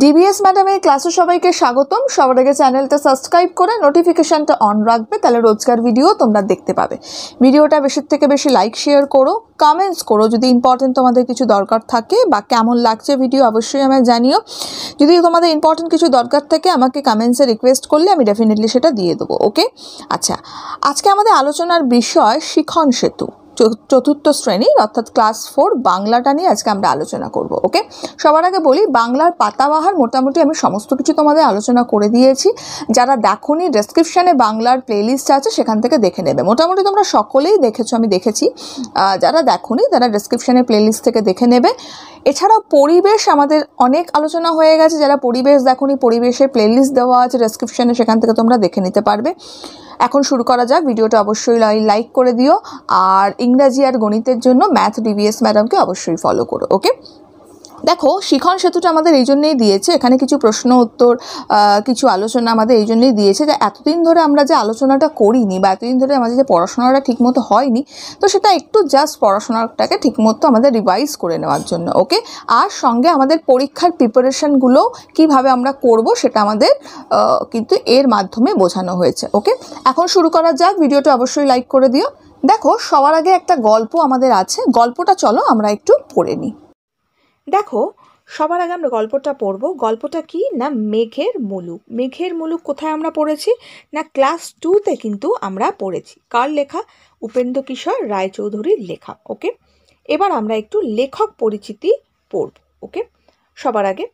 DBS ম্যাডামের ক্লাসে সবাইকে স্বাগতম সবার আগে চ্যানেলটা সাবস্ক্রাইব করে নোটিফিকেশানটা অন রাখবে তাহলে রোজকার ভিডিও তোমরা দেখতে পাবে ভিডিওটা বেশি থেকে বেশি লাইক শেয়ার করো কমেন্টস করো যদি ইম্পর্টেন্ট তোমাদের কিছু দরকার থাকে বা কেমন লাগছে ভিডিও অবশ্যই আমায় জানিও যদি তোমাদের ইম্পর্টেন্ট কিছু দরকার থাকে আমাকে কমেন্টসে রিকোয়েস্ট করলে আমি ডেফিনেটলি সেটা দিয়ে দেবো ওকে আচ্ছা আজকে আমাদের আলোচনার বিষয় শিখন সেতু চতুর্থ শ্রেণীর অর্থাৎ ক্লাস ফোর বাংলাটা নিয়ে আজকে আমরা আলোচনা করব ওকে সবার আগে বলি বাংলার পাতাবাহার মোটামুটি আমি সমস্ত কিছু তোমাদের আলোচনা করে দিয়েছি যারা দেখোনি ডেসক্রিপশানে বাংলার প্লেলিস্ট আছে সেখান থেকে দেখে নেবে মোটামুটি তোমরা সকলেই দেখেছো আমি দেখেছি যারা দেখোনি তারা ডেসক্রিপশানে প্লেলিস্ট থেকে দেখে নেবে এছাড়াও পরিবেশ আমাদের অনেক আলোচনা হয়ে গেছে যারা পরিবেশ দেখোনি প্লে প্লেলিস্ট দেওয়া আছে ডেসক্রিপশানে সেখান থেকে তোমরা দেখে নিতে পারবে এখন শুরু করা যাক ভিডিওটা অবশ্যই লাইক করে দিও আর ইংরাজি আর গণিতের জন্য ম্যাথ ডিবিএস ম্যাডামকে অবশ্যই ফলো করো ওকে দেখো শিখন সেতুটা আমাদের এই জন্যেই দিয়েছে এখানে কিছু প্রশ্ন উত্তর কিছু আলোচনা আমাদের এই জন্যেই দিয়েছে যে এতদিন ধরে আমরা যে আলোচনাটা করিনি বা এতদিন ধরে আমাদের যে পড়াশোনাটা ঠিকমতো হয়নি তো সেটা একটু জাস্ট পড়াশোনাটাকে ঠিকমতো আমাদের রিভাইজ করে নেওয়ার জন্য ওকে আর সঙ্গে আমাদের পরীক্ষার প্রিপারেশানগুলো কিভাবে আমরা করব সেটা আমাদের কিন্তু এর মাধ্যমে বোঝানো হয়েছে ওকে এখন শুরু করা যাক ভিডিওটা অবশ্যই লাইক করে দিও দেখো সবার আগে একটা গল্প আমাদের আছে গল্পটা চলো আমরা একটু পড়ে নিই দেখো সবার আগে আমরা গল্পটা পড়ব গল্পটা কি না মেঘের মুলুক মেঘের মুলুক কোথায় আমরা পড়েছি না ক্লাস টুতে কিন্তু আমরা পড়েছি কার লেখা উপেন্দ্র কিশোর রায়চৌধুরীর লেখা ওকে এবার আমরা একটু লেখক পরিচিতি পড়ব ওকে সবার আগে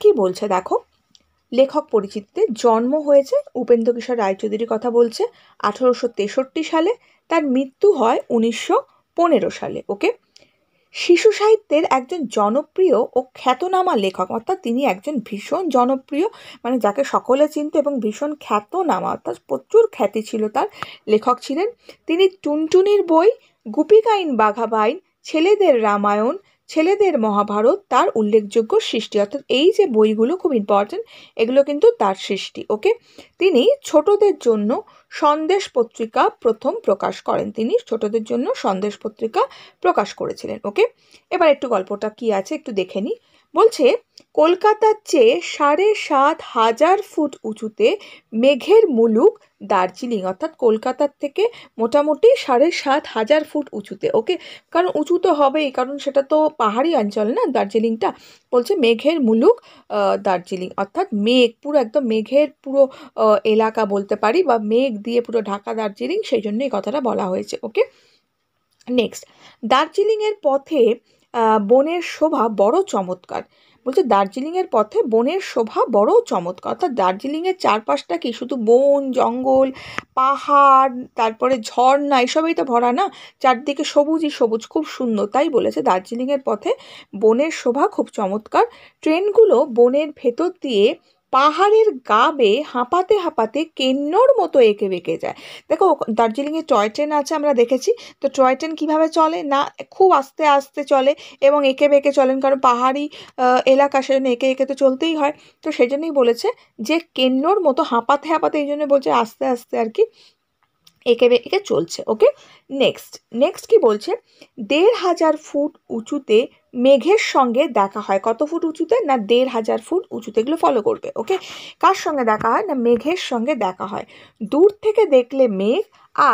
কি বলছে দেখো লেখক পরিচিতিতে জন্ম হয়েছে উপেন্দ্র কিশোর রায়চৌধুরীর কথা বলছে আঠেরোশো তেষট্টি সালে তার মৃত্যু হয় উনিশশো পনেরো সালে ওকে শিশু সাহিত্যের একজন জনপ্রিয় ও খ্যাতনামা লেখক অর্থাৎ তিনি একজন ভীষণ জনপ্রিয় মানে যাকে সকলে চিনতে এবং ভীষণ খ্যাতনামা অর্থাৎ প্রচুর খ্যাতি ছিল তার লেখক ছিলেন তিনি টুনটুনির বই গুপি গাইন বাঘা বাইন ছেলেদের রামায়ণ ছেলেদের মহাভারত তার উল্লেখযোগ্য সৃষ্টি অর্থাৎ এই যে বইগুলো খুব ইম্পর্ট্যান্ট এগুলো কিন্তু তার সৃষ্টি ওকে তিনি ছোটদের জন্য সন্দেশ পত্রিকা প্রথম প্রকাশ করেন তিনি ছোটদের জন্য সন্দেশ পত্রিকা প্রকাশ করেছিলেন ওকে এবার একটু গল্পটা কি আছে একটু দেখে নিই বলছে কলকাতার চেয়ে সাড়ে সাত হাজার ফুট উঁচুতে মেঘের মুলুক দার্জিলিং অর্থাৎ কলকাতার থেকে মোটামুটি সাড়ে সাত হাজার ফুট উঁচুতে ওকে কারণ উঁচু তো হবেই কারণ সেটা তো পাহাড়ি অঞ্চল না দার্জিলিংটা বলছে মেঘের মুলুক দার্জিলিং অর্থাৎ মেঘ পুরো একদম মেঘের পুরো এলাকা বলতে পারি বা মেঘ দিয়ে পুরো ঢাকা দার্জিলিং সেই জন্য এই কথাটা বলা হয়েছে ওকে নেক্সট দার্জিলিংয়ের পথে বনের শোভা বড় চমৎকার বলছে দার্জিলিংয়ের পথে বনের শোভা বড় চমৎকার অর্থাৎ দার্জিলিংয়ের চারপাশটা কি শুধু বন জঙ্গল পাহাড় তারপরে ঝর্ণা এসবেই তো ভরা না চারদিকে সবুজই সবুজ খুব সুন্দর তাই বলেছে দার্জিলিংয়ের পথে বনের শোভা খুব চমৎকার ট্রেনগুলো বনের ভেতর দিয়ে পাহাড়ের গা বেয়ে হাঁপাতে হাঁপাতে কেন্নর মতো এঁকে বেঁকে যায় দেখো দার্জিলিংয়ে টয় ট্রেন আছে আমরা দেখেছি তো টয় ট্রেন কীভাবে চলে না খুব আস্তে আস্তে চলে এবং এঁকে বেঁকে চলেন কারণ পাহাড়ি এলাকা সেজন্য এঁকে এঁকে তো চলতেই হয় তো সেই জন্যই বলেছে যে কেন্নর মতো হাঁপাতে হাঁপাতে এই জন্য বলছে আস্তে আস্তে আর কি এঁকে বেঁকে চলছে ওকে নেক্সট নেক্সট কি বলছে দেড় হাজার ফুট উঁচুতে মেঘের সঙ্গে দেখা হয় কত ফুট উঁচুতে না দেড় হাজার ফুট উঁচুতে এগুলো ফলো করবে ওকে কার সঙ্গে দেখা হয় না মেঘের সঙ্গে দেখা হয় দূর থেকে দেখলে মেঘ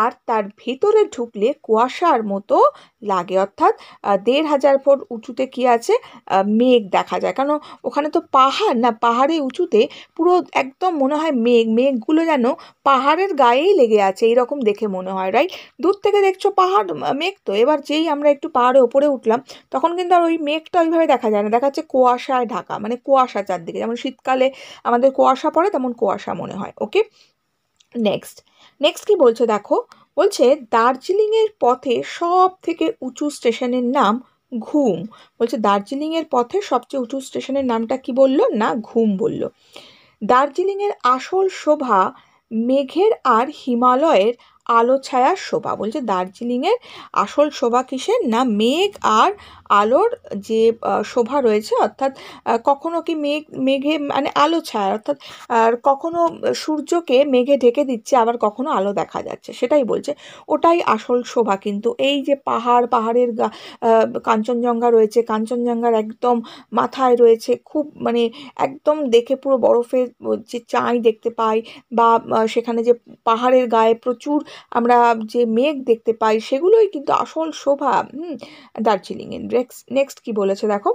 আর তার ভেতরে ঢুকলে কুয়াশার মতো লাগে অর্থাৎ দেড় হাজার ফুট উঁচুতে কি আছে মেঘ দেখা যায় কারণ ওখানে তো পাহাড় না পাহাড়ে উঁচুতে পুরো একদম মনে হয় মেঘ মেঘগুলো যেন পাহাড়ের গায়েই লেগে আছে এরকম দেখে মনে হয় রাইট দূর থেকে দেখছো পাহাড় মেঘ তো এবার যেই আমরা একটু পাহাড়ে ওপরে উঠলাম তখন কিন্তু আর ওই মেঘটা ওইভাবে দেখা যায় না দেখা যাচ্ছে কুয়াশায় ঢাকা মানে কুয়াশা চারদিকে যেমন শীতকালে আমাদের কুয়াশা পড়ে তেমন কুয়াশা মনে হয় ওকে নেক্সট নেক্সট কি বলছে দেখো বলছে দার্জিলিংয়ের পথে সব থেকে উঁচু স্টেশনের নাম ঘুম বলছে দার্জিলিংয়ের পথে সবচেয়ে উঁচু স্টেশনের নামটা কি বলল না ঘুম বলল দার্জিলিংয়ের আসল শোভা মেঘের আর হিমালয়ের আলো ছায়ার শোভা বলছে দার্জিলিংয়ের আসল শোভা কিসের না মেঘ আর আলোর যে শোভা রয়েছে অর্থাৎ কখনো কি মেঘ মেঘে মানে আলো ছায়া অর্থাৎ কখনো সূর্যকে মেঘে ঢেকে দিচ্ছে আবার কখনো আলো দেখা যাচ্ছে সেটাই বলছে ওটাই আসল শোভা কিন্তু এই যে পাহাড় পাহাড়ের কাঞ্চনজঙ্ঘা রয়েছে কাঞ্চনজঙ্ঘার একদম মাথায় রয়েছে খুব মানে একদম দেখে পুরো বরফের যে চাঁই দেখতে পাই বা সেখানে যে পাহাড়ের গায়ে প্রচুর আমরা যে মেঘ দেখতে পাই সেগুলোই কিন্তু আসল শোভা হুম দার্জিলিংয়ের নেক্সট নেক্সট বলেছে দেখো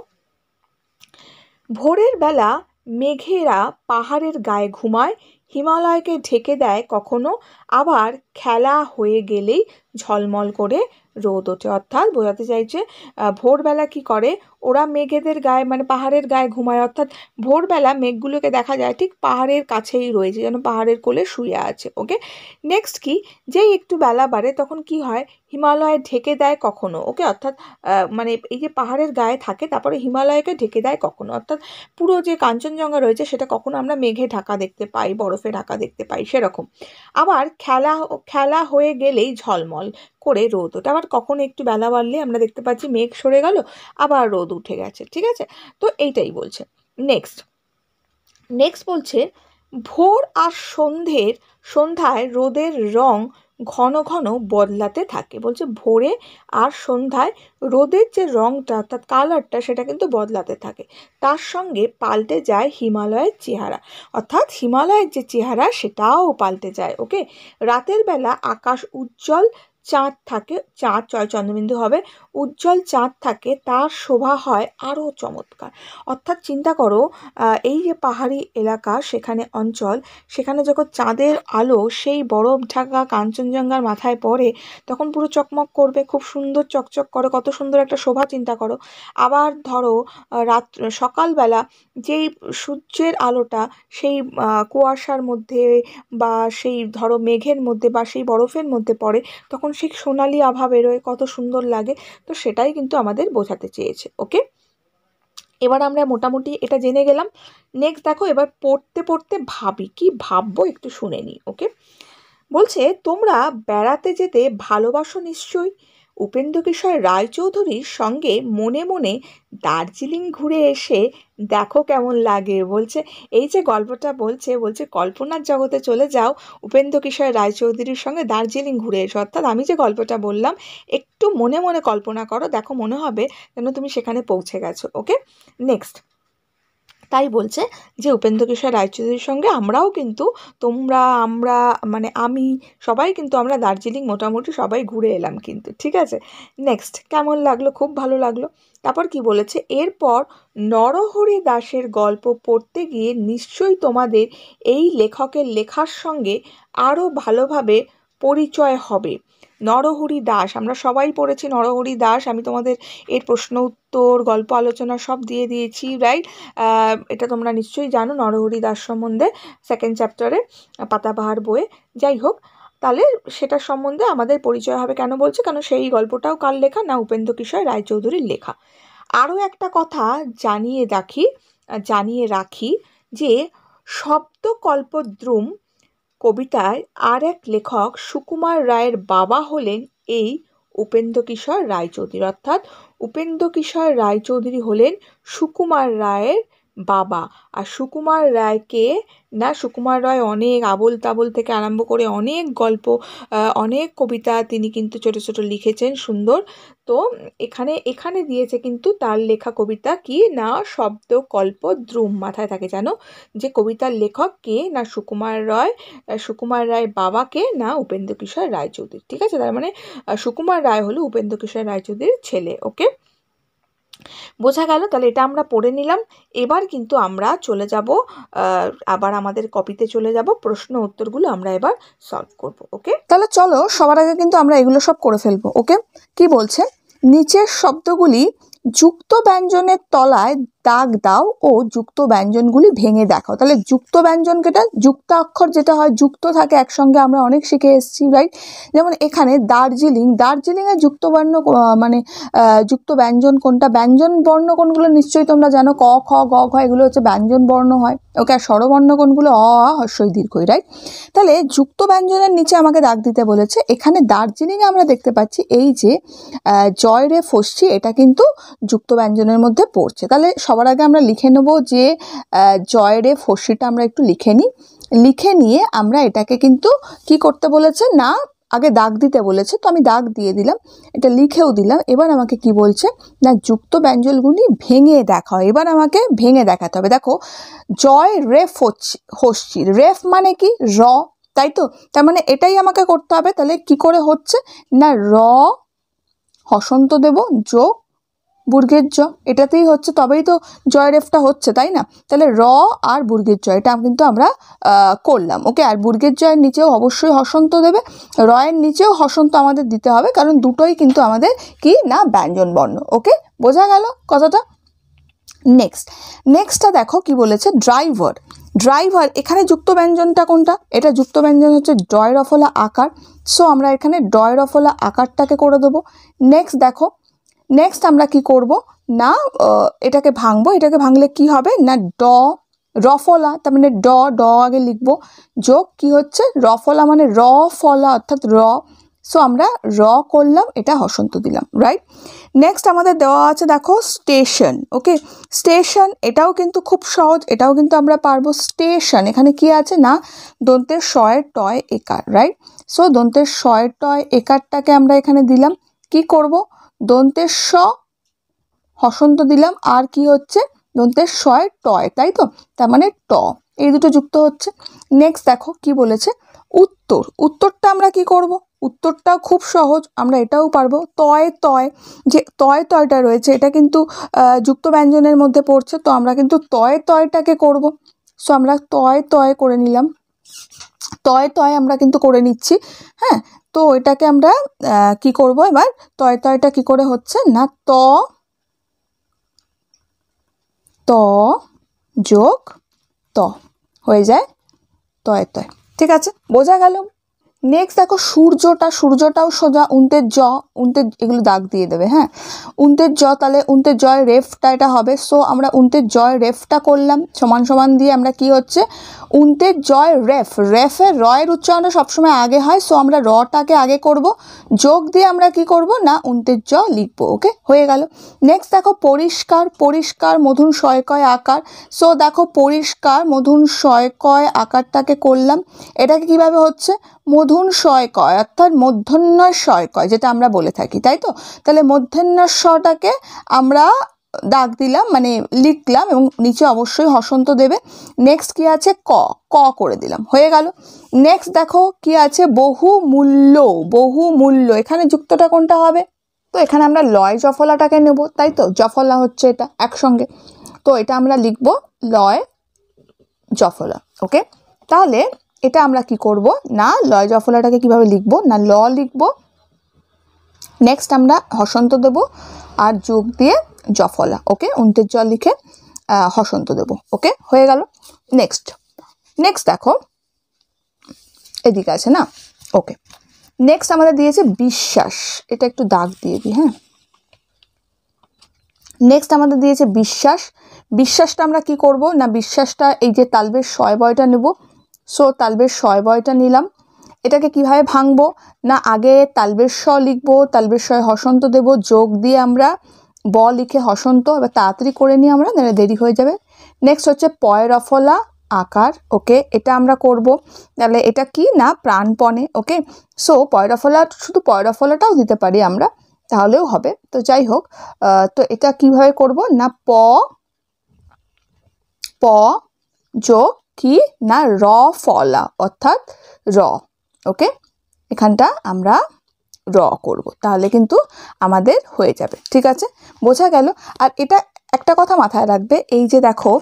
ভোরের বেলা মেঘেরা পাহাড়ের গায়ে ঘুমায় হিমালয়কে ঢেকে দেয় কখনো আবার খেলা হয়ে গেলেই ঝলমল করে রোদ ওঠে অর্থাৎ বোঝাতে চাইছে ভোরবেলা কি করে ওরা মেঘেদের গায়ে মানে পাহাড়ের গায়ে ঘুমায় অর্থাৎ ভোরবেলা মেঘগুলোকে দেখা যায় ঠিক পাহাড়ের কাছেই রয়েছে যেন পাহাড়ের কোলে শুয়ে আছে ওকে নেক্সট কি যেই একটু বেলা বাড়ে তখন কি হয় হিমালয় ঢেকে দেয় কখনো ওকে অর্থাৎ মানে এই যে পাহাড়ের গায়ে থাকে তারপরে হিমালয়কে ঢেকে দেয় কখনো অর্থাৎ পুরো যে কাঞ্চনজঙ্ঘা রয়েছে সেটা কখনো আমরা মেঘে ঢাকা দেখতে পাই বরফে ঢাকা দেখতে পাই সেরকম আবার খেলা খেলা হয়ে গেলেই ঝলমল করে রোদ ওঠে আবার কখন একটু বেলা বাড়লে আমরা দেখতে পাচ্ছি মেঘ সরে গেল আবার রোদ উঠে গেছে ঠিক আছে তো এইটাই বলছে নেক্সট নেক্সট বলছে ভোর আর সন্ধ্যের সন্ধ্যায় রোদের রং ঘন ঘন বদলাতে থাকে বলছে ভোরে আর সন্ধ্যায় রোদের যে রঙটা অর্থাৎ কালারটা সেটা কিন্তু বদলাতে থাকে তার সঙ্গে পাল্টে যায় হিমালয়ের চেহারা অর্থাৎ হিমালয়ের যে চেহারা সেটাও পাল্টে যায় ওকে রাতের বেলা আকাশ উজ্জ্বল চাঁদ থাকে চাঁদ চয় চন্দ্রবিন্দু হবে উজ্জ্বল চাঁদ থাকে তার শোভা হয় আরও চমৎকার অর্থাৎ চিন্তা করো এই যে পাহাড়ি এলাকা সেখানে অঞ্চল সেখানে যখন চাঁদের আলো সেই বরফ ঢাকা কাঞ্চনজঙ্ঘার মাথায় পড়ে তখন পুরো চকমক করবে খুব সুন্দর চকচক করে কত সুন্দর একটা শোভা চিন্তা করো আবার ধরো রাত সকালবেলা যেই সূর্যের আলোটা সেই কুয়াশার মধ্যে বা সেই ধরো মেঘের মধ্যে বা সেই বরফের মধ্যে পড়ে তখন ঠিক সোনালি আভা বেরোয় কত সুন্দর লাগে তো সেটাই কিন্তু আমাদের বোঝাতে চেয়েছে ওকে এবার আমরা মোটামুটি এটা জেনে গেলাম নেক্সট দেখো এবার পড়তে পড়তে ভাবি কি ভাববো একটু শুনে নিই ওকে বলছে তোমরা বেড়াতে যেতে ভালোবাসো নিশ্চয়ই উপেন্দ্রকিশোর রায়চৌধুরীর সঙ্গে মনে মনে দার্জিলিং ঘুরে এসে দেখো কেমন লাগে বলছে এই যে গল্পটা বলছে বলছে কল্পনার জগতে চলে যাও উপেন্দ্রকিশোর রায়চৌধুরীর সঙ্গে দার্জিলিং ঘুরে এসো অর্থাৎ আমি যে গল্পটা বললাম একটু মনে মনে কল্পনা করো দেখো মনে হবে যেন তুমি সেখানে পৌঁছে গেছো ওকে নেক্সট তাই বলছে যে উপেন্দ্র কিশোর রায়চৌধুরীর সঙ্গে আমরাও কিন্তু তোমরা আমরা মানে আমি সবাই কিন্তু আমরা দার্জিলিং মোটামুটি সবাই ঘুরে এলাম কিন্তু ঠিক আছে নেক্সট কেমন লাগলো খুব ভালো লাগলো তারপর কি বলেছে এরপর নরহরি দাসের গল্প পড়তে গিয়ে নিশ্চয়ই তোমাদের এই লেখকের লেখার সঙ্গে আরও ভালোভাবে পরিচয় হবে নরহরি দাস আমরা সবাই পড়েছি নরহরি দাস আমি তোমাদের এর প্রশ্ন উত্তর গল্প আলোচনা সব দিয়ে দিয়েছি রাইট এটা তোমরা নিশ্চয়ই জানো নরহরি দাস সম্বন্ধে সেকেন্ড চ্যাপ্টারে পাতাবাহার বইয়ে যাই হোক তাহলে সেটা সম্বন্ধে আমাদের পরিচয় হবে কেন বলছে কেন সেই গল্পটাও কার লেখা না উপেন্দ্র কিশোর রায়চৌধুরীর লেখা আরও একটা কথা জানিয়ে রাখি জানিয়ে রাখি যে শব্দকল্পদ্রুম কবিতায় আর এক লেখক সুকুমার রায়ের বাবা হলেন এই উপেন্দ্রকিশোর রায়চৌধুরী অর্থাৎ উপেন্দ্রকিশোর রায়চৌধুরী হলেন সুকুমার রায়ের বাবা আর সুকুমার রায়কে না সুকুমার রায় অনেক আবোল তাবোল থেকে আরম্ভ করে অনেক গল্প অনেক কবিতা তিনি কিন্তু ছোট ছোট লিখেছেন সুন্দর তো এখানে এখানে দিয়েছে কিন্তু তার লেখা কবিতা কি না শব্দ কল্প দ্রুম মাথায় থাকে জানো যে কবিতার লেখক কে না সুকুমার রায় সুকুমার রায় বাবাকে না উপেন্দ্র কিশোর রায়চৌধুরী ঠিক আছে তার মানে সুকুমার রায় হলো উপেন্দ্র কিশোর রায়চৌধুরীর ছেলে ওকে বোঝা গেল তাহলে এটা আমরা পড়ে নিলাম এবার কিন্তু আমরা চলে যাব আবার আমাদের কপিতে চলে যাব প্রশ্ন উত্তরগুলো আমরা এবার সলভ করব ওকে তাহলে চলো সবার আগে কিন্তু আমরা এগুলো সব করে ফেলবো ওকে কি বলছে নিচের শব্দগুলি যুক্ত ব্যঞ্জনের তলায় দাগ দাও ও যুক্ত ব্যঞ্জনগুলি ভেঙে দেখাও তাহলে যুক্ত ব্যঞ্জনকেটা যুক্তাক্ষর যেটা হয় যুক্ত থাকে একসঙ্গে আমরা অনেক শিখে এসেছি রাইট যেমন এখানে দার্জিলিং দার্জিলিংয়ে যুক্ত বর্ণ মানে যুক্ত ব্যঞ্জন কোনটা ব্যঞ্জন বর্ণ কোনগুলো নিশ্চয়ই তোমরা জানো ক খ গ ঘ এগুলো হচ্ছে ব্যঞ্জন বর্ণ হয় ওকে আর স্বরবর্ণ কোনগুলো অ আ হস্যই দীর্ঘই রাইট তাহলে যুক্ত ব্যঞ্জনের নিচে আমাকে দাগ দিতে বলেছে এখানে দার্জিলিংয়ে আমরা দেখতে পাচ্ছি এই যে জয় রে ফসছি এটা কিন্তু যুক্ত ব্যঞ্জনের মধ্যে পড়ছে তাহলে সবার আগে আমরা লিখে নেব যে জয়রে ফসিটা আমরা একটু লিখে নিই লিখে নিয়ে আমরা এটাকে কিন্তু কি করতে বলেছে না আগে দাগ দিতে বলেছে তো আমি দাগ দিয়ে দিলাম এটা লিখেও দিলাম এবার আমাকে কি বলছে না যুক্ত ব্যঞ্জলগুলি ভেঙে দেখা হয় এবার আমাকে ভেঙে দেখাতে হবে দেখো জয় রেফ হচ্ছি রেফ মানে কি র তাই তো তার মানে এটাই আমাকে করতে হবে তাহলে কি করে হচ্ছে না র হসন্ত দেব যোগ বুর্গের জ এটাতেই হচ্ছে তবেই তো এফটা হচ্ছে তাই না তাহলে র আর বুর্গের জ এটা কিন্তু আমরা করলাম ওকে আর বুর্গের জয়ের নিচেও অবশ্যই হসন্ত দেবে রয়ের নিচেও হসন্ত আমাদের দিতে হবে কারণ দুটোই কিন্তু আমাদের কি না ব্যঞ্জন বর্ণ ওকে বোঝা গেল কথাটা নেক্সট নেক্সটটা দেখো কি বলেছে ড্রাইভার ড্রাইভার এখানে যুক্ত ব্যঞ্জনটা কোনটা এটা যুক্ত ব্যঞ্জন হচ্ছে ডয় রফলা আকার সো আমরা এখানে ডয় রফলা আকারটাকে করে দেবো নেক্সট দেখো নেক্সট আমরা কি করব না এটাকে ভাঙবো এটাকে ভাঙলে কি হবে না ড রফলা তার মানে ড ড আগে লিখব যোগ কি হচ্ছে রফলা মানে র ফলা অর্থাৎ র সো আমরা র করলাম এটা হসন্ত দিলাম রাইট নেক্সট আমাদের দেওয়া আছে দেখো স্টেশন ওকে স্টেশন এটাও কিন্তু খুব সহজ এটাও কিন্তু আমরা পারবো স্টেশন এখানে কি আছে না দন্তের শয়ের টয় একার রাইট সো দন্তের শয় টয় একারটাকে আমরা এখানে দিলাম কি করবো দন্তের স হসন্ত দিলাম আর কি হচ্ছে দন্তের শয় টয় তাই তো তার মানে ট এই দুটো যুক্ত হচ্ছে নেক্সট দেখো কি বলেছে উত্তর উত্তরটা আমরা কি করব উত্তরটা খুব সহজ আমরা এটাও পারবো তয় তয় যে তয় তয়টা রয়েছে এটা কিন্তু যুক্ত ব্যঞ্জনের মধ্যে পড়ছে তো আমরা কিন্তু তয় তয়টাকে করব সো আমরা তয় তয় করে নিলাম তয় তয় আমরা কিন্তু করে নিচ্ছি হ্যাঁ তো এটাকে আমরা কি করব এবার তয় তয়টা কি করে হচ্ছে না ত ত যোগ ত হয়ে যায় তয় তয় ঠিক আছে বোঝা গেলাম নেক্সট দেখো সূর্যটা সূর্যটাও সোজা উন্তের জ উন্তের এগুলো দাগ দিয়ে দেবে হ্যাঁ উন্তের জ তাহলে উন্তের জয় রেফটা এটা হবে সো আমরা উন্তের জয় রেফটা করলাম সমান সমান দিয়ে আমরা কি হচ্ছে উন্তের জয় রেফ রেফে রয়ের উচ্চারণটা সবসময় আগে হয় সো আমরা রটাকে আগে করব যোগ দিয়ে আমরা কি করব না উন্তের জ লিখব ওকে হয়ে গেল নেক্সট দেখো পরিষ্কার পরিষ্কার মধুন সয়কয় আকার সো দেখো পরিষ্কার মধুন সয়কয় আকারটাকে করলাম এটাকে কিভাবে হচ্ছে মধু সাধন কয় অর্থাৎ মধ্যন্নয় কয় যেটা আমরা বলে থাকি তাই তো তাহলে মধ্যন্নয় স্বটাকে আমরা দাগ দিলাম মানে লিখলাম এবং নিচে অবশ্যই হসন্ত দেবে নেক্সট কি আছে ক ক করে দিলাম হয়ে গেল নেক্সট দেখো কি আছে বহু মূল্য বহু মূল্য এখানে যুক্তটা কোনটা হবে তো এখানে আমরা লয় জফলাটাকে নেব তাই তো জফলা হচ্ছে এটা একসঙ্গে তো এটা আমরা লিখব লয় জফলা ওকে তাহলে এটা আমরা কি করব না লয় জফলাটাকে কিভাবে লিখব না ল লিখব নেক্সট আমরা হসন্ত দেব আর যোগ দিয়ে জফলা ওকে উন্তের জল লিখে হসন্ত দেব ওকে হয়ে গেল নেক্সট নেক্সট দেখো এদিকে আছে না ওকে নেক্সট আমাদের দিয়েছে বিশ্বাস এটা একটু দাগ দিয়ে দিই হ্যাঁ নেক্সট আমাদের দিয়েছে বিশ্বাস বিশ্বাসটা আমরা কি করব না বিশ্বাসটা এই যে তালবের শয় বয়টা নেব সো তালবের শয় বয়টা নিলাম এটাকে কিভাবে ভাঙবো না আগে তালবের স লিখবো তালবের শয় হসন্ত দেব যোগ দিয়ে আমরা ব লিখে হসন্ত এবার তাড়াতাড়ি করে নিই আমরা নাহলে দেরি হয়ে যাবে নেক্সট হচ্ছে পয়ের অফলা আকার ওকে এটা আমরা করব তাহলে এটা কি না প্রাণপণে ওকে সো পয়রাফলা শুধু পয়রাফলাটাও দিতে পারি আমরা তাহলেও হবে তো যাই হোক তো এটা কিভাবে করব না প প যোগ কি না র ফলা অর্থাৎ র ওকে এখানটা আমরা র করব তাহলে কিন্তু আমাদের হয়ে যাবে ঠিক আছে বোঝা গেল আর এটা একটা কথা মাথায় রাখবে এই যে দেখো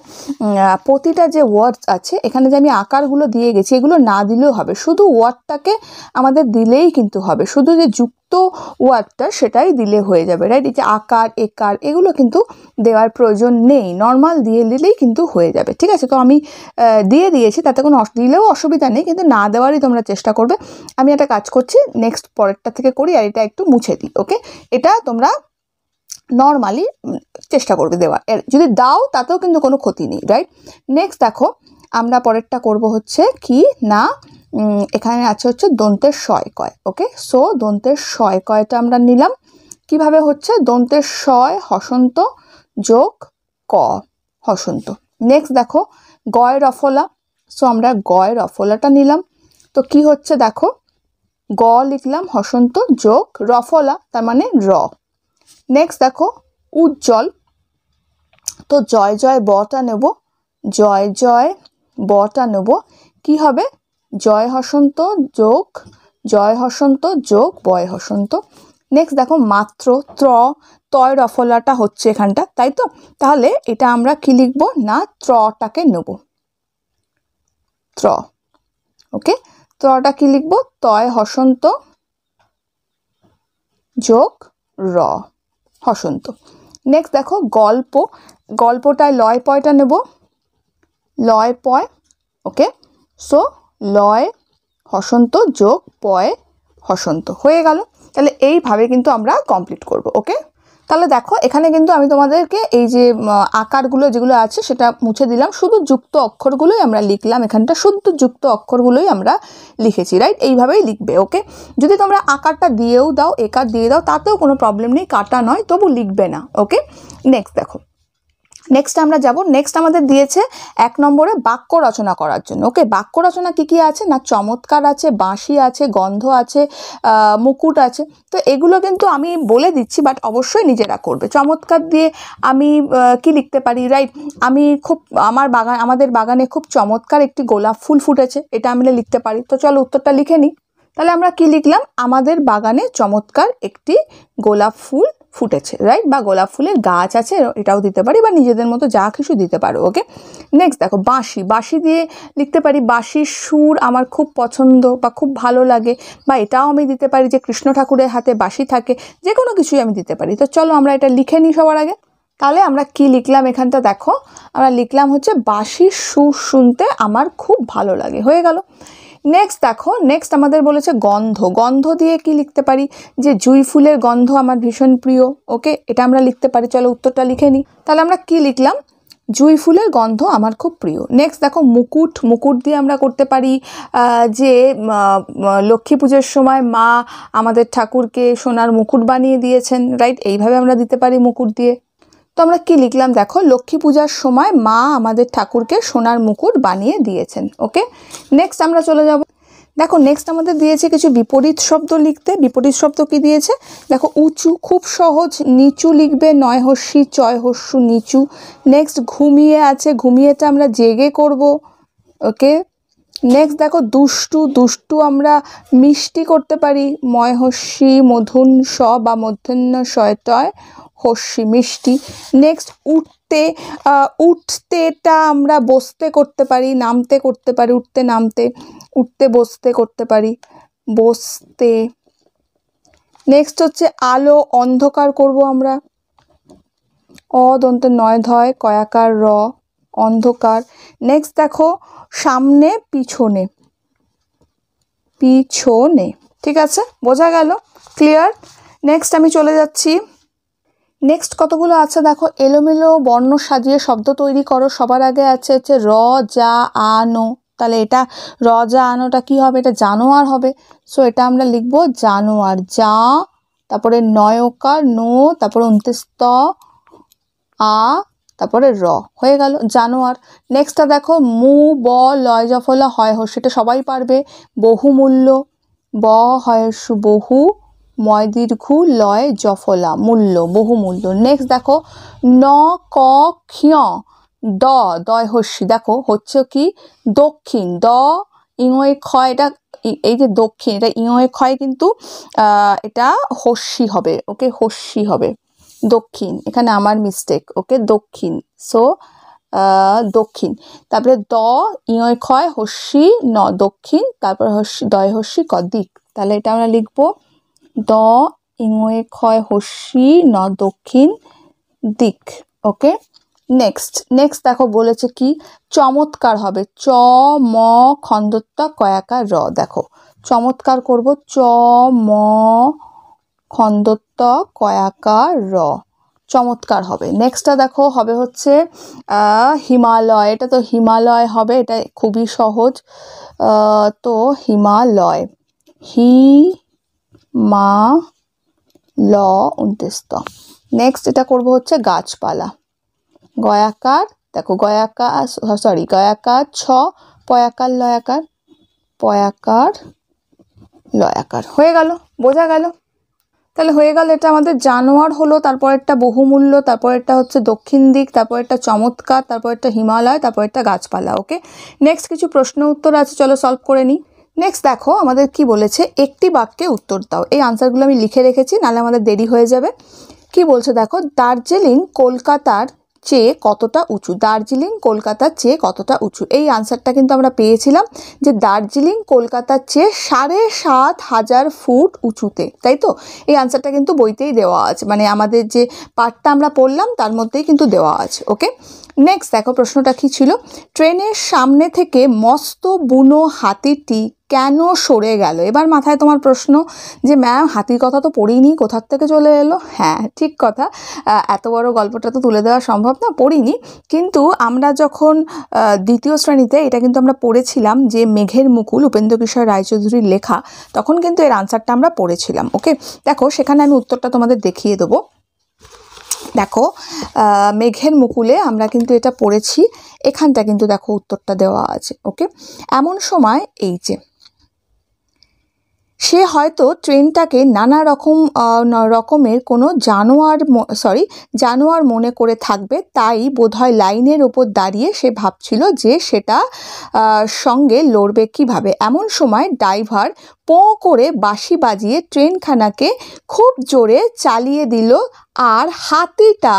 প্রতিটা যে ওয়ার্ডস আছে এখানে যে আমি আকারগুলো দিয়ে গেছি এগুলো না দিলেও হবে শুধু ওয়ার্ডটাকে আমাদের দিলেই কিন্তু হবে শুধু যে যুক্ত ওয়ার্ডটা সেটাই দিলে হয়ে যাবে রাইট এই যে আকার একার এগুলো কিন্তু দেওয়ার প্রয়োজন নেই নর্মাল দিয়ে দিলেই কিন্তু হয়ে যাবে ঠিক আছে তো আমি দিয়ে দিয়েছি তাতে কোনো দিলেও অসুবিধা নেই কিন্তু না দেওয়ারই তোমরা চেষ্টা করবে আমি একটা কাজ করছি নেক্সট পরেরটা থেকে করি আর এটা একটু মুছে দিই ওকে এটা তোমরা নর্মালি চেষ্টা করবে দেওয়া যদি দাও তাতেও কিন্তু কোনো ক্ষতি নেই রাইট নেক্সট দেখো আমরা পরেরটা করব হচ্ছে কি না এখানে আছে হচ্ছে দন্তের শয় কয় ওকে সো দন্তের শয় কয়টা আমরা নিলাম কিভাবে হচ্ছে দন্তের শয় হসন্ত যোগ ক হসন্ত নেক্সট দেখো গয় রফলা সো আমরা গয় রফলাটা নিলাম তো কি হচ্ছে দেখো গ লিখলাম হসন্ত যোগ রফলা তার মানে র নেক্সট দেখো উজ্জ্বল তো জয় জয় বটা নেব জয় জয় বটা নেব কি হবে জয় হসন্ত যোগ জয় হসন্ত যোগ বয় হসন্ত নেক্সট দেখো মাত্র ত্র তয় রফলাটা হচ্ছে এখানটা তাই তো তাহলে এটা আমরা কি লিখব না ত্রটাকে নেব ত্র ওকে ত্রটা কি লিখব তয় হসন্ত যোগ র হসন্ত নেক্সট দেখো গল্প গল্পটায় লয় পয়টা নেব লয় পয় ওকে সো লয় হসন্ত যোগ পয় হসন্ত হয়ে গেল তাহলে এইভাবে কিন্তু আমরা কমপ্লিট করব ওকে তাহলে দেখো এখানে কিন্তু আমি তোমাদেরকে এই যে আকারগুলো যেগুলো আছে সেটা মুছে দিলাম শুধু যুক্ত অক্ষরগুলোই আমরা লিখলাম এখানটা শুদ্ধ যুক্ত অক্ষরগুলোই আমরা লিখেছি রাইট এইভাবেই লিখবে ওকে যদি তোমরা আকারটা দিয়েও দাও একার দিয়ে দাও তাতেও কোনো প্রবলেম নেই কাটা নয় তবু লিখবে না ওকে নেক্সট দেখো নেক্সট আমরা যাব নেক্সট আমাদের দিয়েছে এক নম্বরে বাক্য রচনা করার জন্য ওকে বাক্য রচনা কি কি আছে না চমৎকার আছে বাঁশি আছে গন্ধ আছে মুকুট আছে তো এগুলো কিন্তু আমি বলে দিচ্ছি বাট অবশ্যই নিজেরা করবে চমৎকার দিয়ে আমি কি লিখতে পারি রাইট আমি খুব আমার বাগান আমাদের বাগানে খুব চমৎকার একটি গোলাপ ফুল ফুটেছে এটা আমি লিখতে পারি তো চলো উত্তরটা লিখে নিই তাহলে আমরা কি লিখলাম আমাদের বাগানে চমৎকার একটি গোলাপ ফুল ফুটেছে রাইট বা গোলাপ ফুলের গাছ আছে এটাও দিতে পারি বা নিজেদের মতো যা কিছু দিতে পারো ওকে নেক্সট দেখো বাঁশি বাঁশি দিয়ে লিখতে পারি বাঁশির সুর আমার খুব পছন্দ বা খুব ভালো লাগে বা এটাও আমি দিতে পারি যে কৃষ্ণ ঠাকুরের হাতে বাঁশি থাকে যে কোনো কিছুই আমি দিতে পারি তো চলো আমরা এটা লিখে নিই সবার আগে তাহলে আমরা কি লিখলাম এখানটা দেখো আমরা লিখলাম হচ্ছে বাঁশির সুর শুনতে আমার খুব ভালো লাগে হয়ে গেল নেক্সট দেখো নেক্সট আমাদের বলেছে গন্ধ গন্ধ দিয়ে কি লিখতে পারি যে জুই ফুলের গন্ধ আমার ভীষণ প্রিয় ওকে এটা আমরা লিখতে পারি চলো উত্তরটা লিখে নিই তাহলে আমরা কি লিখলাম জুঁই ফুলের গন্ধ আমার খুব প্রিয় নেক্সট দেখো মুকুট মুকুট দিয়ে আমরা করতে পারি যে লক্ষ্মী পুজোর সময় মা আমাদের ঠাকুরকে সোনার মুকুট বানিয়ে দিয়েছেন রাইট এইভাবে আমরা দিতে পারি মুকুট দিয়ে তো আমরা কি লিখলাম দেখো লক্ষ্মী পূজার সময় মা আমাদের ঠাকুরকে সোনার মুকুট বানিয়ে দিয়েছেন ওকে নেক্সট আমরা চলে যাব দেখো নেক্সট আমাদের দিয়েছে কিছু বিপরীত শব্দ লিখতে বিপরীত শব্দ কি দিয়েছে দেখো উঁচু খুব সহজ নিচু লিখবে নয় হস্যি চয় হস্যু নিচু নেক্সট ঘুমিয়ে আছে ঘুমিয়েটা আমরা জেগে করব ওকে নেক্সট দেখো দুষ্টু দুষ্টু আমরা মিষ্টি করতে পারি হস্যি মধুন স বা মধ্যাহ্ন টয় হস্যি মিষ্টি নেক্সট উঠতে উঠতেটা আমরা বসতে করতে পারি নামতে করতে পারি উঠতে নামতে উঠতে বসতে করতে পারি বসতে নেক্সট হচ্ছে আলো অন্ধকার করব আমরা অদন্ত নয় ধয় কয়াকার র অন্ধকার নেক্সট দেখো সামনে পিছনে পিছনে ঠিক আছে বোঝা গেল ক্লিয়ার নেক্সট আমি চলে যাচ্ছি নেক্সট কতগুলো আছে দেখো এলোমেলো বর্ণ সাজিয়ে শব্দ তৈরি করো সবার আগে আছে হচ্ছে র যা আনো তাহলে এটা র যা আনোটা কি হবে এটা জানোয়ার হবে সো এটা আমরা লিখব জানোয়ার যা তারপরে নয়কার নো তারপরে উনত্রিশ ত আ তারপরে র হয়ে গেল জানোয়ার নেক্সটটা দেখো মু ব লয় জফলা হয় হোস সেটা সবাই পারবে বহুমূল্য ব হয় বহু ময় দীর্ঘ লয় জফলা মূল্য বহুমূল্য নেক্সট দেখো ন ক খিয় দ দয় হস্যি দেখো হচ্ছে কি দক্ষিণ দ ক্ষয় এটা এই যে দক্ষিণ এটা ইঙয় ক্ষয় কিন্তু এটা হস্যি হবে ওকে হস্যি হবে দক্ষিণ এখানে আমার মিস্টেক ওকে দক্ষিণ সো দক্ষিণ তারপরে দ ইয় ক্ষয় হস্যি ন দক্ষিণ তারপর হস্যি দয় হস্যি ক দিক তাহলে এটা আমরা লিখবো দ ইংয়ে খয় হসি ন দক্ষিণ দিক ওকে নেক্সট নেক্সট দেখো বলেছে কি চমৎকার হবে চ ম খন্দত্বা কয়াকা র দেখো চমৎকার করব চ ম খন্দত্ত কয়াকা র চমৎকার হবে নেক্সটটা দেখো হবে হচ্ছে হিমালয় এটা তো হিমালয় হবে এটা খুবই সহজ তো হিমালয় হি মা ল উনতেস্ত নেক্সট এটা করব হচ্ছে গাছপালা গয়াকার দেখো গয়াকার সরি গয়াকার ছ পয়াকার লয়াকার পয়াকার লয়াকার হয়ে গেল বোঝা গেল তাহলে হয়ে গেল এটা আমাদের জানোয়ার হলো তারপরেরটা বহুমূল্য একটা হচ্ছে দক্ষিণ দিক তারপর একটা চমৎকার তারপর একটা হিমালয় তারপর একটা গাছপালা ওকে নেক্সট কিছু প্রশ্ন উত্তর আছে চলো সলভ করে নিই নেক্সট দেখো আমাদের কি বলেছে একটি বাক্যে উত্তর দাও এই আনসারগুলো আমি লিখে রেখেছি নাহলে আমাদের দেরি হয়ে যাবে কি বলছে দেখো দার্জিলিং কলকাতার চেয়ে কতটা উঁচু দার্জিলিং কলকাতার চেয়ে কতটা উঁচু এই আনসারটা কিন্তু আমরা পেয়েছিলাম যে দার্জিলিং কলকাতার চেয়ে সাড়ে সাত হাজার ফুট উঁচুতে তাই তো এই আনসারটা কিন্তু বইতেই দেওয়া আছে মানে আমাদের যে পাঠটা আমরা পড়লাম তার মধ্যেই কিন্তু দেওয়া আছে ওকে নেক্সট দেখো প্রশ্নটা কী ছিল ট্রেনের সামনে থেকে মস্ত বুনো হাতিটি কেন সরে গেল এবার মাথায় তোমার প্রশ্ন যে ম্যাম হাতির কথা তো পড়িনি কোথার থেকে চলে এলো হ্যাঁ ঠিক কথা এত বড় গল্পটা তো তুলে দেওয়া সম্ভব না পড়িনি কিন্তু আমরা যখন দ্বিতীয় শ্রেণীতে এটা কিন্তু আমরা পড়েছিলাম যে মেঘের মুকুল উপেন্দ্র কিশোর রায়চৌধুরীর লেখা তখন কিন্তু এর আনসারটা আমরা পড়েছিলাম ওকে দেখো সেখানে আমি উত্তরটা তোমাদের দেখিয়ে দেবো দেখো মেঘের মুকুলে আমরা কিন্তু এটা পড়েছি এখানটা কিন্তু দেখো উত্তরটা দেওয়া আছে ওকে এমন সময় এই যে সে হয়তো ট্রেনটাকে নানা রকম রকমের কোনো জানোয়ার সরি জানোয়ার মনে করে থাকবে তাই বোধহয় লাইনের ওপর দাঁড়িয়ে সে ভাবছিল যে সেটা সঙ্গে লড়বে কিভাবে এমন সময় ড্রাইভার পোঁ করে বাঁশি বাজিয়ে ট্রেনখানাকে খুব জোরে চালিয়ে দিল আর হাতিটা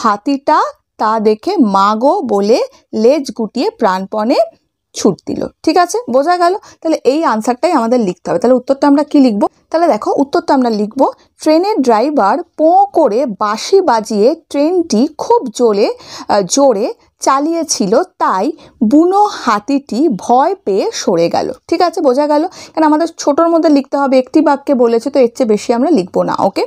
হাতিটা তা দেখে মাগো বলে লেজ গুটিয়ে প্রাণপণে ছুট দিল ঠিক আছে বোঝা গেল তাহলে এই আনসারটাই আমাদের লিখতে হবে তাহলে উত্তরটা আমরা কি লিখবো তাহলে দেখো উত্তরটা আমরা লিখবো ট্রেনের ড্রাইভার পো করে বাঁশি বাজিয়ে ট্রেনটি খুব জোরে জোরে চালিয়েছিল তাই বুনো হাতিটি ভয় পেয়ে সরে গেল ঠিক আছে বোঝা গেল কারণ আমাদের ছোটোর মধ্যে লিখতে হবে একটি বাক্যে বলেছে তো এর চেয়ে বেশি আমরা লিখবো না ওকে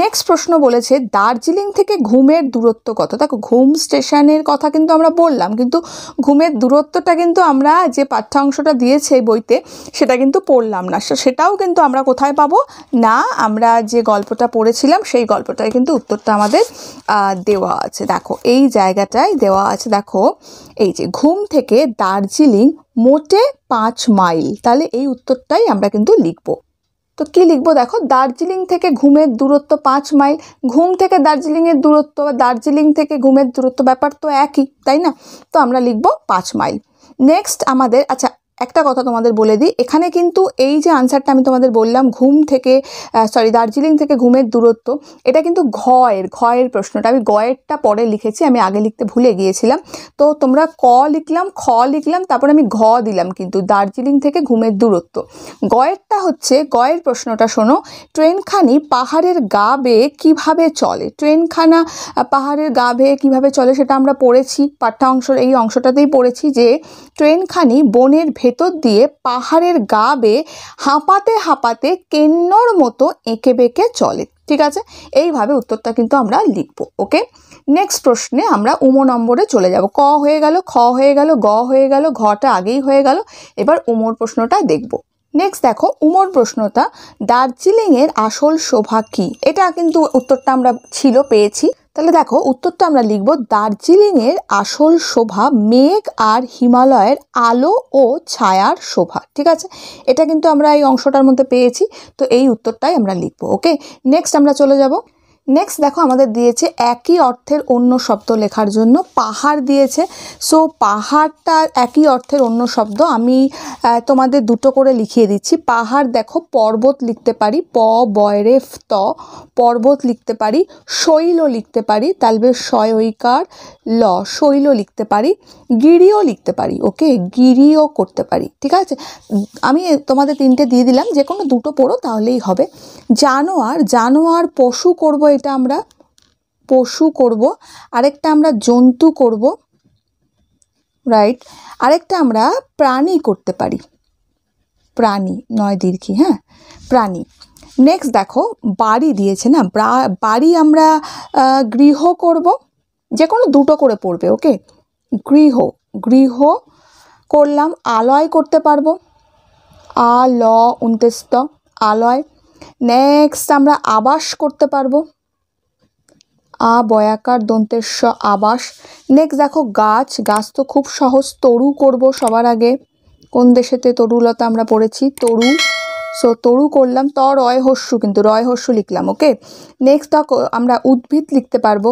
নেক্সট প্রশ্ন বলেছে দার্জিলিং থেকে ঘুমের দূরত্ব কত দেখো ঘুম স্টেশনের কথা কিন্তু আমরা বললাম কিন্তু ঘুমের দূরত্বটা কিন্তু আমরা যে পাঠ্যাংশটা দিয়েছে বইতে সেটা কিন্তু পড়লাম না সেটাও কিন্তু আমরা কোথায় পাবো না আমরা যে গল্পটা পড়েছিলাম সেই গল্পটায় কিন্তু উত্তরটা আমাদের দেওয়া আছে দেখো এই জায়গাটায় দেওয়া আছে দেখো এই যে ঘুম থেকে দার্জিলিং মোটে পাঁচ মাইল তাহলে এই উত্তরটাই আমরা কিন্তু লিখবো তো কী লিখব দেখো দার্জিলিং থেকে ঘুমের দূরত্ব পাঁচ মাইল ঘুম থেকে দার্জিলিংয়ের দূরত্ব বা দার্জিলিং থেকে ঘুমের দূরত্ব ব্যাপার তো একই তাই না তো আমরা লিখবো পাঁচ মাইল নেক্সট আমাদের আচ্ছা একটা কথা তোমাদের বলে দিই এখানে কিন্তু এই যে আনসারটা আমি তোমাদের বললাম ঘুম থেকে সরি দার্জিলিং থেকে ঘুমের দূরত্ব এটা কিন্তু ঘয়ের ঘয়ের প্রশ্নটা আমি গয়েরটা পরে লিখেছি আমি আগে লিখতে ভুলে গিয়েছিলাম তো তোমরা ক লিখলাম খ লিখলাম তারপর আমি ঘ দিলাম কিন্তু দার্জিলিং থেকে ঘুমের দূরত্ব গয়েরটা হচ্ছে গয়ের প্রশ্নটা শোনো ট্রেনখানি পাহাড়ের গা বেয়ে কীভাবে চলে ট্রেনখানা পাহাড়ের গা বেয়ে কীভাবে চলে সেটা আমরা পড়েছি পাঠ্যাংশ এই অংশটাতেই পড়েছি যে ট্রেনখানি বনের ভেতর ভেতর দিয়ে পাহাড়ের গা বেয়ে হাঁপাতে হাঁপাতে কেন্নর মতো এঁকে বেঁকে চলে ঠিক আছে এইভাবে উত্তরটা কিন্তু আমরা লিখব ওকে নেক্সট প্রশ্নে আমরা উমো নম্বরে চলে যাব ক হয়ে গেল খ হয়ে গেল গ হয়ে গেল ঘটা আগেই হয়ে গেল এবার উমর প্রশ্নটা দেখব নেক্সট দেখো উমর প্রশ্নটা দার্জিলিংয়ের আসল শোভা কী এটা কিন্তু উত্তরটা আমরা ছিল পেয়েছি তাহলে দেখো উত্তরটা আমরা লিখব দার্জিলিংয়ের আসল শোভা মেঘ আর হিমালয়ের আলো ও ছায়ার শোভা ঠিক আছে এটা কিন্তু আমরা এই অংশটার মধ্যে পেয়েছি তো এই উত্তরটাই আমরা লিখব ওকে নেক্সট আমরা চলে যাব নেক্সট দেখো আমাদের দিয়েছে একই অর্থের অন্য শব্দ লেখার জন্য পাহাড় দিয়েছে সো পাহাড়টা একই অর্থের অন্য শব্দ আমি তোমাদের দুটো করে লিখিয়ে দিচ্ছি পাহাড় দেখো পর্বত লিখতে পারি প বয়রে ত পর্বত লিখতে পারি শৈল লিখতে পারি তালবে শয়ইকার ল শৈল লিখতে পারি গিরিও লিখতে পারি ওকে গিরিও করতে পারি ঠিক আছে আমি তোমাদের তিনটে দিয়ে দিলাম যে কোনো দুটো পড়ো তাহলেই হবে জানোয়ার জানোয়ার পশু করবো এটা আমরা পশু করব আরেকটা আমরা জন্তু করব রাইট আরেকটা আমরা প্রাণী করতে পারি প্রাণী নয় দীর্ঘি হ্যাঁ প্রাণী নেক্সট দেখো বাড়ি দিয়েছে না বাড়ি আমরা গৃহ করব যে কোনো দুটো করে পড়বে ওকে গৃহ গৃহ করলাম আলয় করতে পারবো আ ল উন্তেস্ত আলয় নেক্সট আমরা আবাস করতে পারবো আ বয়াকার দন্তের স আবাস নেক্সট দেখো গাছ গাছ তো খুব সহজ তরু করব সবার আগে কোন দেশেতে তরুলতা আমরা পড়েছি তরু সো তরু করলাম ত রয় হস্যু কিন্তু রয় হস্যু লিখলাম ওকে নেক্সট আমরা উদ্ভিদ লিখতে পারবো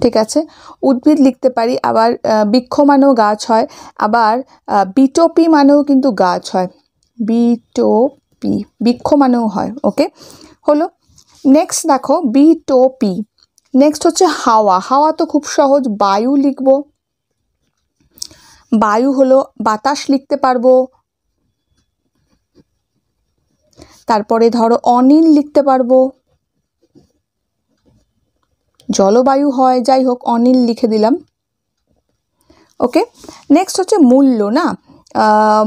ঠিক আছে উদ্ভিদ লিখতে পারি আবার বৃক্ষ মানেও গাছ হয় আবার বিটোপি মানেও কিন্তু গাছ হয় বিটোপি বৃক্ষ মানেও হয় ওকে হলো নেক্সট দেখো বি টো পি নেক্সট হচ্ছে হাওয়া হাওয়া তো খুব সহজ বায়ু লিখব বায়ু হলো বাতাস লিখতে পারবো তারপরে ধরো অনিল লিখতে পারবো জলবায়ু হয় যাই হোক অনিল লিখে দিলাম ওকে নেক্সট হচ্ছে মূল্য না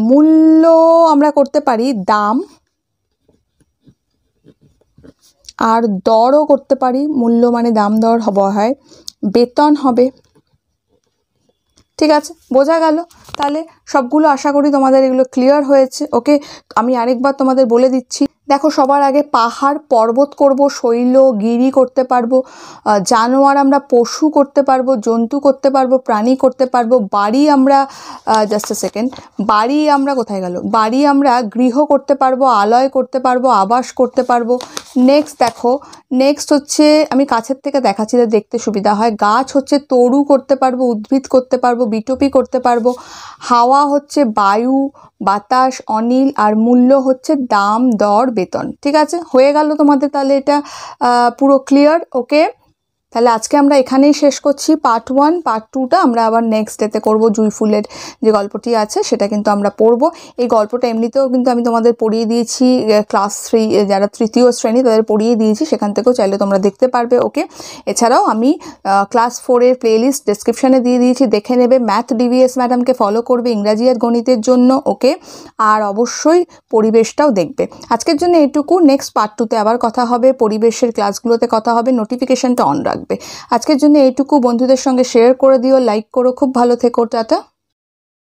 মূল্য আমরা করতে পারি দাম আর দরও করতে পারি মূল্য মানে দাম দর হব হয় বেতন হবে ঠিক আছে বোঝা গেল তাহলে সবগুলো আশা করি তোমাদের এগুলো ক্লিয়ার হয়েছে ওকে আমি আরেকবার তোমাদের বলে দিচ্ছি দেখো সবার আগে পাহাড় পর্বত করব শৈল গিরি করতে পারবো জানোয়ার আমরা পশু করতে পারবো জন্তু করতে পারবো প্রাণী করতে পারবো বাড়ি আমরা জাস্ট আ সেকেন্ড বাড়ি আমরা কোথায় গেল বাড়ি আমরা গৃহ করতে পারবো আলয় করতে পারবো আবাস করতে পারবো নেক্সট দেখো নেক্সট হচ্ছে আমি কাছের থেকে দেখাচ্ছি যে দেখতে সুবিধা হয় গাছ হচ্ছে তরু করতে পারবো উদ্ভিদ করতে পারবো বিটপি করতে পারবো হাওয়া হচ্ছে বায়ু বাতাস অনিল আর মূল্য হচ্ছে দাম দর বেতন ঠিক আছে হয়ে গেল তোমাদের তাহলে এটা পুরো ক্লিয়ার ওকে তাহলে আজকে আমরা এখানেই শেষ করছি পার্ট ওয়ান পার্ট টুটা আমরা আবার নেক্সট ডেতে করবো জুই ফুলের যে গল্পটি আছে সেটা কিন্তু আমরা পড়ব এই গল্পটা এমনিতেও কিন্তু আমি তোমাদের পড়িয়ে দিয়েছি ক্লাস থ্রি যারা তৃতীয় শ্রেণী তাদের পড়িয়ে দিয়েছি সেখান থেকেও চাইলে তোমরা দেখতে পারবে ওকে এছাড়াও আমি ক্লাস ফোরের প্লেলিস্ট ডেসক্রিপশানে দিয়ে দিয়েছি দেখে নেবে ম্যাথ ডিভিএস ম্যাডামকে ফলো করবে ইংরাজি আর গণিতের জন্য ওকে আর অবশ্যই পরিবেশটাও দেখবে আজকের জন্য এটুকু নেক্সট পার্ট টুতে আবার কথা হবে পরিবেশের ক্লাসগুলোতে কথা হবে নোটিফিকেশানটা অন রাখবে থাকবে আজকের জন্য এইটুকু বন্ধুদের সঙ্গে শেয়ার করে দিও লাইক করো খুব ভালো থেকো টাটা